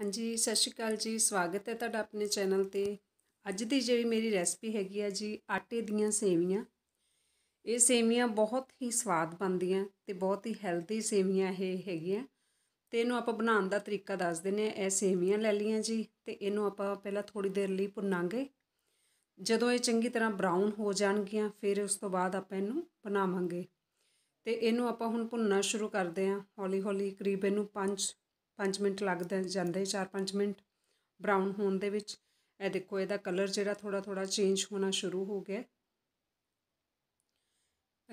ਹਾਂਜੀ ਸਤਿ ਸ਼੍ਰੀ ਅਕਾਲ ਜੀ ਸਵਾਗਤ ਹੈ ਤੁਹਾਡਾ ਆਪਣੇ ਚੈਨਲ ਤੇ ਅੱਜ ਦੀ ਜਿਹੜੀ ਮੇਰੀ ਰੈਸਪੀ ਹੈਗੀ ਆ ਜੀ ਆਟੇ ਦੀਆਂ ਸੇਵੀਆਂ ਇਹ ਸੇਵੀਆਂ ਬਹੁਤ ਹੀ ਸਵਾਦ ਬਣਦੀਆਂ ਤੇ ਬਹੁਤ ਹੀ ਹੈਲਦੀ ਸੇਵੀਆਂ ਇਹ ਹੈਗੀਆਂ ਤੇ ਇਹਨੂੰ ਆਪਾਂ ਬਣਾਉਣ ਦਾ ਤਰੀਕਾ ਦੱਸ ਦਿੰਨੇ ਆ ਇਹ ਸੇਵੀਆਂ ਲੈ ਲਈਆਂ ਜੀ ਤੇ ਇਹਨੂੰ ਆਪਾਂ ਪਹਿਲਾਂ ਥੋੜੀ ਦੇਰ ਲਈ ਭੁੰਨਾਂਗੇ ਜਦੋਂ ਇਹ ਚੰਗੀ ਤਰ੍ਹਾਂ ਬਰਾਊਨ ਹੋ ਜਾਣਗੀਆਂ ਫਿਰ ਉਸ ਤੋਂ ਬਾਅਦ ਆਪਾਂ ਇਹਨੂੰ ਬਣਾਵਾਂਗੇ ਤੇ ਇਹਨੂੰ ਆਪਾਂ ਹੁਣ ਭੁੰਨਣਾ ਸ਼ੁਰੂ ਕਰਦੇ ਆਂ ਹੌਲੀ ਹੌਲੀ ਕਰੀਬ ਇਹਨੂੰ 5 5 ਮਿੰਟ ਲੱਗਦੇ ਜਾਂਦੇ 4-5 ਮਿੰਟ ਬਰਾਊਨ ਹੋਣ ਦੇ ਵਿੱਚ ਇਹ ਦੇਖੋ ਇਹਦਾ ਕਲਰ ਜਿਹੜਾ ਥੋੜਾ ਥੋੜਾ ਚੇਂਜ ਹੋਣਾ ਸ਼ੁਰੂ ਹੋ ਗਿਆ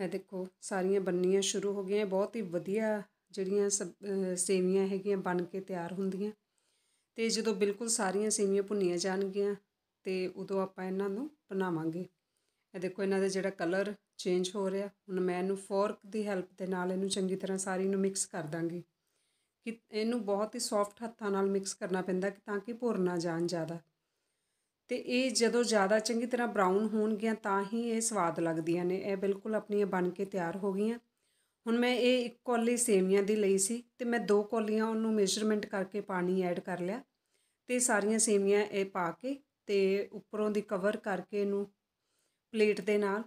ਇਹ ਦੇਖੋ ਸਾਰੀਆਂ ਬੰਨੀਆਂ ਸ਼ੁਰੂ ਹੋ ਗਈਆਂ ਬਹੁਤ ਹੀ ਵਧੀਆ ਜਿਹੜੀਆਂ ਸੇਵੀਆਂ ਹੈਗੀਆਂ ਬਣ ਕੇ ਤਿਆਰ ਹੁੰਦੀਆਂ ਤੇ ਜਦੋਂ ਬਿਲਕੁਲ ਸਾਰੀਆਂ ਸੇਵੀਆਂ ਭੁੰਨੀਆਂ ਜਾਣਗੀਆਂ ਤੇ ਉਦੋਂ ਆਪਾਂ ਇਹਨਾਂ ਨੂੰ ਬਣਾਵਾਂਗੇ ਇਹ ਦੇਖੋ ਇਹਨਾਂ ਦਾ ਜਿਹੜਾ ਕਲਰ ਚੇਂਜ ਹੋ ਰਿਹਾ ਹੁਣ ਮੈਂ ਇਹਨੂੰ ਫੋਰਕ ਦੀ ਹੈਲਪ ਦੇ ਨਾਲ ਇਹਨੂੰ ਚੰਗੀ ਤਰ੍ਹਾਂ ਸਾਰੀ ਨੂੰ ਮਿਕਸ ਕਰ ਦਾਂਗੀ ਕਿ ਇਹਨੂੰ ਬਹੁਤ ਹੀ ਸੌਫਟ ਹੱਥਾਂ ਨਾਲ ਮਿਕਸ ਕਰਨਾ ਪੈਂਦਾ ਤਾਂ ਕਿ ਭੁਰ ਨਾ ਜਾਣ ਜ਼ਿਆਦਾ ਤੇ ਇਹ ਜਦੋਂ ਜ਼ਿਆਦਾ ਚੰਗੀ ਤਰ੍ਹਾਂ ਬਰਾਊਨ ਗਿਆ ਤਾਂ ਹੀ ਇਹ ਸਵਾਦ ਲੱਗਦੀਆਂ ਨੇ ਇਹ ਬਿਲਕੁਲ ਆਪਣੀਆਂ ਬਣ ਕੇ ਤਿਆਰ ਹੋ ਗਈਆਂ ਹੁਣ ਮੈਂ ਇਹ ਇੱਕ ਕੋਲੀ ਸੇਮੀਆਂ ਦੀ ਲਈ ਸੀ ਤੇ ਮੈਂ ਦੋ ਕੋਲੀਆਂ ਉਹਨੂੰ ਮੈਜ਼ਰਮੈਂਟ ਕਰਕੇ ਪਾਣੀ ਐਡ ਕਰ ਲਿਆ ਤੇ ਸਾਰੀਆਂ ਸੇਮੀਆਂ ਇਹ ਪਾ ਕੇ ਤੇ ਉੱਪਰੋਂ ਦੀ ਕਵਰ ਕਰਕੇ ਇਹਨੂੰ ਪਲੇਟ ਦੇ ਨਾਲ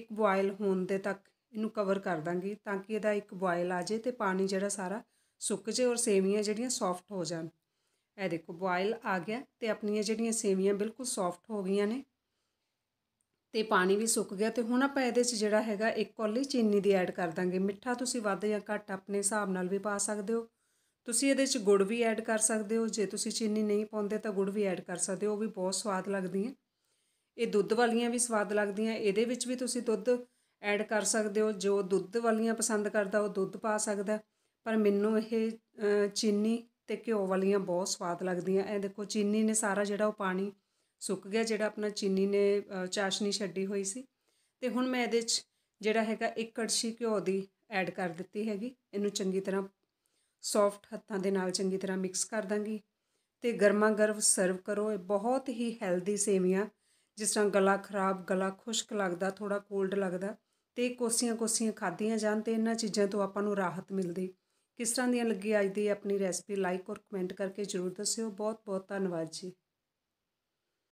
ਇੱਕ ਬੋਇਲ ਹੋਣ ਦੇ ਤੱਕ ਇਹਨੂੰ ਕਵਰ ਕਰ ਦਾਂਗੀ ਤਾਂ ਕਿ ਇਹਦਾ ਇੱਕ ਬੋਇਲ ਆ ਜੇ ਤੇ ਪਾਣੀ ਜਿਹੜਾ ਸਾਰਾ ਸੁੱਕ ਜੇ ਔਰ ਸੇਵੀਆਂ ਜਿਹੜੀਆਂ ਸੌਫਟ ਹੋ ਜਾਣ ਇਹ ਦੇਖੋ ਬੋਇਲ ਆ ਗਿਆ ਤੇ ਆਪਣੀਆਂ ਜਿਹੜੀਆਂ ਸੇਵੀਆਂ ਬਿਲਕੁਲ ਸੌਫਟ ਹੋ ਗਈਆਂ ਨੇ ਤੇ ਪਾਣੀ ਵੀ ਸੁੱਕ ਗਿਆ ਤੇ ਹੁਣ ਆਪਾਂ ਇਹਦੇ 'ਚ ਜਿਹੜਾ ਹੈਗਾ ਇੱਕ ਕੌਲੀ ਚੀਨੀ ਦੀ ਐਡ ਕਰ ਦਾਂਗੇ ਮਿੱਠਾ ਤੁਸੀਂ ਵੱਧ ਜਾਂ ਘੱਟ ਆਪਣੇ ਹਿਸਾਬ ਨਾਲ ਵੀ ਪਾ ਸਕਦੇ ਹੋ ਤੁਸੀਂ ਇਹਦੇ 'ਚ ਗੁੜ ਵੀ ਐਡ ਕਰ ਸਕਦੇ ਹੋ ਜੇ ਤੁਸੀਂ ਚੀਨੀ ਨਹੀਂ ਪਾਉਂਦੇ ਤਾਂ ਗੁੜ ਵੀ ਐਡ ਕਰ ਸਕਦੇ ਹੋ ਉਹ ਵੀ ਬਹੁਤ ਸਵਾਦ ਲੱਗਦੀ ਹੈ ਇਹ ਦੁੱਧ ਵਾਲੀਆਂ ਵੀ ਸਵਾਦ ਲੱਗਦੀਆਂ ਇਹਦੇ ਵਿੱਚ ਵੀ ਤੁਸੀਂ ਦੁੱਧ ਐਡ ਕਰ ਸਕਦੇ ਹੋ ਜੋ ਦੁੱਧ ਵਾਲੀਆਂ ਪਸੰਦ ਕਰਦਾ ਉਹ ਦੁੱਧ ਪਾ ਸਕਦਾ ਪਰ ਮੈਨੂੰ ਇਹ ਚੀਨੀ ਤੇ ਘਿਓ ਵਾਲੀਆਂ ਬਹੁਤ ਸਵਾਦ ਲੱਗਦੀਆਂ ਇਹ ਦੇਖੋ ਚੀਨੀ ਨੇ ਸਾਰਾ ਜਿਹੜਾ ਉਹ ਪਾਣੀ ਸੁੱਕ ਗਿਆ ਜਿਹੜਾ ਆਪਣਾ ਚੀਨੀ ਨੇ ਚਾਸ਼ਨੀ ਛੱਡੀ ਹੋਈ ਸੀ ਤੇ ਹੁਣ ਮੈਂ ਇਹਦੇ 'ਚ ਜਿਹੜਾ ਹੈਗਾ ਇੱਕ ਕੜਛੀ ਘਿਓ ਦੀ ਐਡ ਕਰ ਦਿੱਤੀ ਹੈਗੀ ਇਹਨੂੰ ਚੰਗੀ ਤਰ੍ਹਾਂ ਸੌਫਟ ਹੱਥਾਂ ਦੇ ਨਾਲ ਚੰਗੀ ਤਰ੍ਹਾਂ ਮਿਕਸ ਕਰ ਦਾਂਗੀ ਤੇ ਗਰਮਾ ਗਰਮ ਸਰਵ ਕਰੋ ਇਹ ਬਹੁਤ ਹੀ ਹੈਲਦੀ ਸੇਵੀਆਂ ਜਿਸ ਤਰ੍ਹਾਂ ਗਲਾ ਖਰਾਬ ਗਲਾ ਖੁਸ਼ਕ ਲੱਗਦਾ ਥੋੜਾ ਕੋਲਡ ਲੱਗਦਾ ਤੇ ਕੋਸੀਆਂ ਕੋਸੀਆਂ ਖਾਧੀਆਂ ਜਾਂਦੇ ਇਹਨਾਂ ਚੀਜ਼ਾਂ ਤੋਂ ਆਪਾਂ ਨੂੰ ਰਾਹਤ ਮਿਲਦੀ ਕਿਸ ਤਰ੍ਹਾਂ ਦੀਆਂ ਲੱਗੀ ਅੱਜ ਦੀ ਆਪਣੀ ਰੈਸਪੀ ਲਾਈਕ ਔਰ ਕਮੈਂਟ ਕਰਕੇ ਜ਼ਰੂਰ ਦੱਸਿਓ ਬਹੁਤ ਬਹੁਤ ਧੰਨਵਾਦ ਜੀ